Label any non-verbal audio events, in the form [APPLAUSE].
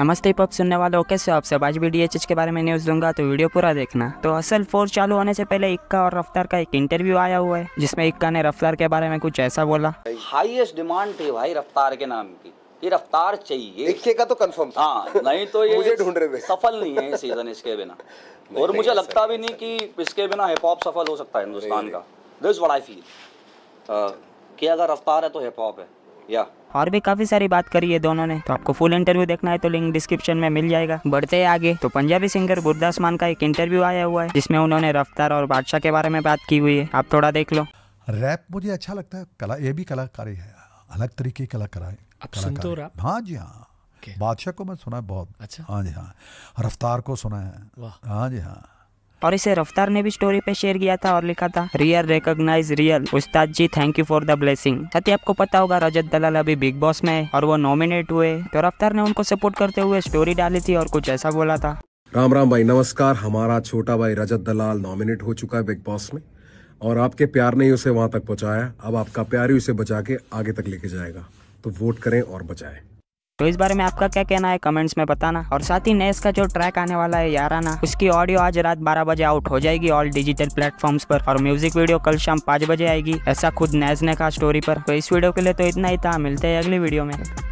नमस्ते पब सुनने वालों कैसे आप सब आज भी डीएचएच के बारे में न्यूज़ दूंगा तो वीडियो पूरा देखना तो असल फोर चालू होने से पहले इक्का और रफ्तार का एक इंटरव्यू आया हुआ है जिसमें इक्का ने रफ्तार के बारे में कुछ ऐसा बोला हाईएस्ट डिमांड थी भाई रफ्तार के नाम की ये रफ्तार चाहिए इक्के का तो कंफर्म हाँ नहीं तो ये मुझे ढूंढ रहे सफल नहीं है सीजन इसके बिना [LAUGHS] और मुझे लगता भी नहीं की इसके बिना हिप हॉप सफल हो सकता है हिंदुस्तान का दिस वाई फील की अगर रफ्तार है तो हिप हॉप है या और भी काफी सारी बात करी है दोनों ने तो आपको फुल इंटरव्यू देखना है तो लिंक डिस्क्रिप्शन में मिल जाएगा बढ़ते हैं आगे तो पंजाबी सिंगर गुरदास मान का एक इंटरव्यू आया हुआ है जिसमें उन्होंने रफ्तार और बादशाह के बारे में बात की हुई है आप थोड़ा देख लो रैप मुझे अच्छा लगता है कला ये भी कलाकारी है अलग तरीके की कलाकार हाँ जी हाँ बादशाह को मैं सुना है बहुत अच्छा हाँ जी हाँ रफ्तार को सुना है हाँ जी हाँ और इसे रफ्तार ने भी स्टोरी पे शेयर किया था और लिखा था रियल रिकॉग्नाइज रियल उस्ताद ji thank you for the blessing साथ ही आपको पता होगा रजत दलाल अभी बिग बॉस में है और वो नॉमिनेट हुए तो रफ्तार ने उनको सपोर्ट करते हुए स्टोरी डाली थी और कुछ ऐसा बोला था राम राम भाई नमस्कार हमारा छोटा भाई रजत दलाल नॉमिनेट हो चुका है बिग बॉस में और आपके प्यार ने ही उसे वहां तक पहुंचाया अब आपका प्यार ही उसे बचा के आगे तक लेके जाएगा तो वोट करें और बचाएं तो इस बारे में आपका क्या कहना है कमेंट्स में बताना और साथ ही नेस का जो ट्रैक आने वाला है याराना उसकी ऑडियो आज रात 12 बजे आउट हो जाएगी ऑल डिजिटल प्लेटफॉर्म्स पर और म्यूजिक वीडियो कल शाम 5 बजे आएगी ऐसा खुद नेस ने कहा स्टोरी पर तो इस वीडियो के लिए तो इतना ही था मिलते हैं अगली वीडियो में